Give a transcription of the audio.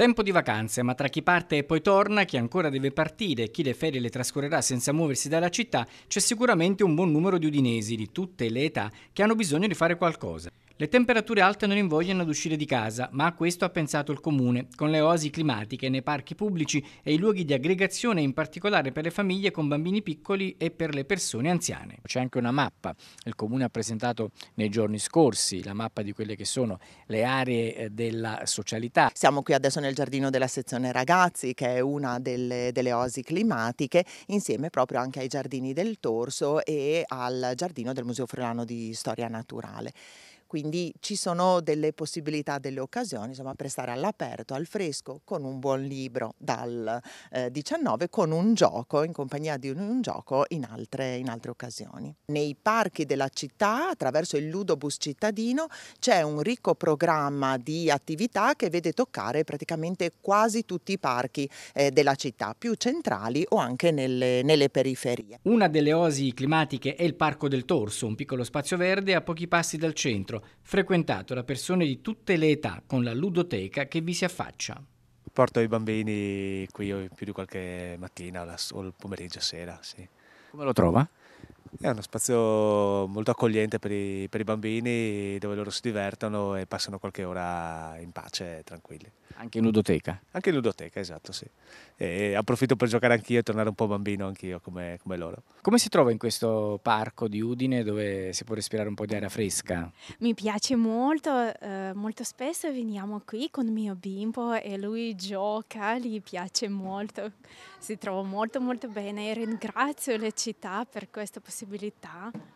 Tempo di vacanze, ma tra chi parte e poi torna, chi ancora deve partire e chi le ferie le trascorrerà senza muoversi dalla città, c'è sicuramente un buon numero di udinesi di tutte le età che hanno bisogno di fare qualcosa. Le temperature alte non invogliano ad uscire di casa, ma a questo ha pensato il comune, con le oasi climatiche nei parchi pubblici e i luoghi di aggregazione, in particolare per le famiglie con bambini piccoli e per le persone anziane. C'è anche una mappa, il comune ha presentato nei giorni scorsi la mappa di quelle che sono le aree eh, della socialità. Siamo qui adesso nel giardino della sezione ragazzi, che è una delle, delle oasi climatiche, insieme proprio anche ai giardini del Torso e al giardino del Museo Friulano di Storia Naturale. Quindi ci sono delle possibilità, delle occasioni insomma, per stare all'aperto, al fresco, con un buon libro dal eh, 19, con un gioco, in compagnia di un, un gioco in altre, in altre occasioni. Nei parchi della città, attraverso il Ludobus cittadino, c'è un ricco programma di attività che vede toccare praticamente quasi tutti i parchi eh, della città, più centrali o anche nelle, nelle periferie. Una delle osi climatiche è il Parco del Torso, un piccolo spazio verde a pochi passi dal centro centro, frequentato da persone di tutte le età con la ludoteca che vi si affaccia. Porto i bambini qui più di qualche mattina o il pomeriggio sera, sì. Come lo trova? È uno spazio molto accogliente per i, per i, bambini dove loro si divertono e passano qualche ora in pace, tranquilli. Anche in ludoteca? Anche in ludoteca, esatto, sì. E approfitto per giocare anch'io e tornare un po' bambino anch'io come, come, loro. Come si trova in questo parco di Udine dove si può respirare un po' di aria fresca? Mi piace molto, eh, molto spesso veniamo qui con mio bimbo e lui gioca, gli piace molto, si trova molto molto bene e ringrazio le città per questa possibilità possibilità